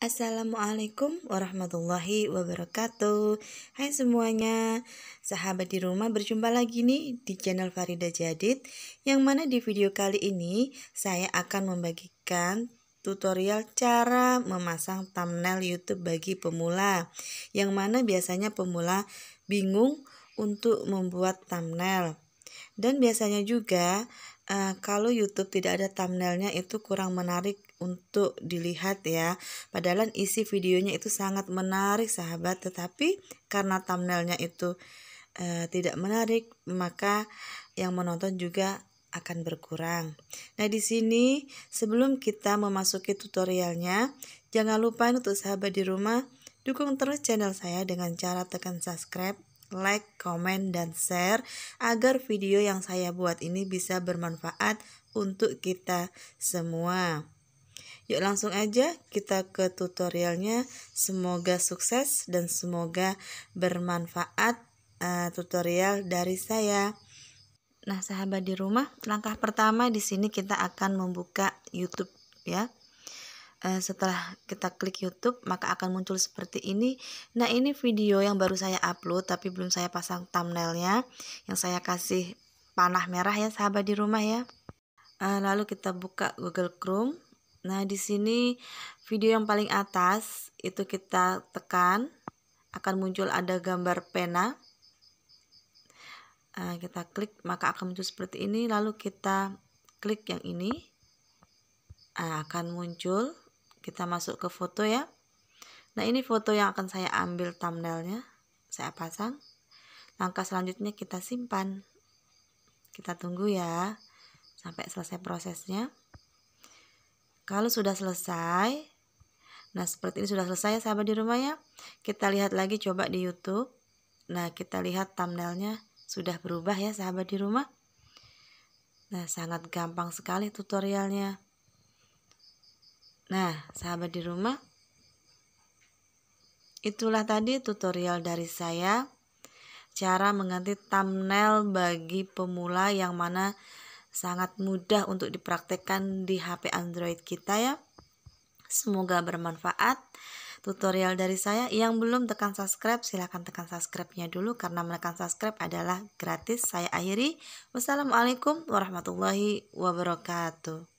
Assalamualaikum warahmatullahi wabarakatuh Hai semuanya Sahabat di rumah berjumpa lagi nih di channel Farida Jadid Yang mana di video kali ini saya akan membagikan tutorial cara memasang thumbnail youtube bagi pemula Yang mana biasanya pemula bingung untuk membuat thumbnail Dan biasanya juga Eh, kalau YouTube tidak ada thumbnailnya itu kurang menarik untuk dilihat ya. Padahal isi videonya itu sangat menarik sahabat, tetapi karena thumbnailnya itu uh, tidak menarik maka yang menonton juga akan berkurang. Nah, di sini sebelum kita memasuki tutorialnya, jangan lupa untuk sahabat di rumah dukung terus channel saya dengan cara tekan subscribe like, comment, dan share agar video yang saya buat ini bisa bermanfaat untuk kita semua. Yuk langsung aja kita ke tutorialnya. Semoga sukses dan semoga bermanfaat uh, tutorial dari saya. Nah, sahabat di rumah, langkah pertama di sini kita akan membuka YouTube ya. Eh, setelah kita klik YouTube maka akan muncul seperti ini nah ini video yang baru saya upload tapi belum saya pasang thumbnailnya yang saya kasih panah merah ya sahabat di rumah ya eh, lalu kita buka Google Chrome nah di sini video yang paling atas itu kita tekan akan muncul ada gambar pena eh, kita klik maka akan muncul seperti ini lalu kita klik yang ini akan muncul kita masuk ke foto ya. Nah, ini foto yang akan saya ambil thumbnailnya. Saya pasang. Langkah selanjutnya kita simpan. Kita tunggu ya sampai selesai prosesnya. Kalau sudah selesai, nah seperti ini sudah selesai ya sahabat di rumah ya. Kita lihat lagi coba di YouTube. Nah, kita lihat thumbnailnya sudah berubah ya sahabat di rumah. Nah, sangat gampang sekali tutorialnya. Nah, sahabat di rumah, itulah tadi tutorial dari saya cara mengganti thumbnail bagi pemula yang mana sangat mudah untuk dipraktekkan di HP Android kita ya. Semoga bermanfaat tutorial dari saya. Yang belum tekan subscribe, silahkan tekan subscribe-nya dulu karena menekan subscribe adalah gratis. Saya akhiri. Wassalamualaikum warahmatullahi wabarakatuh.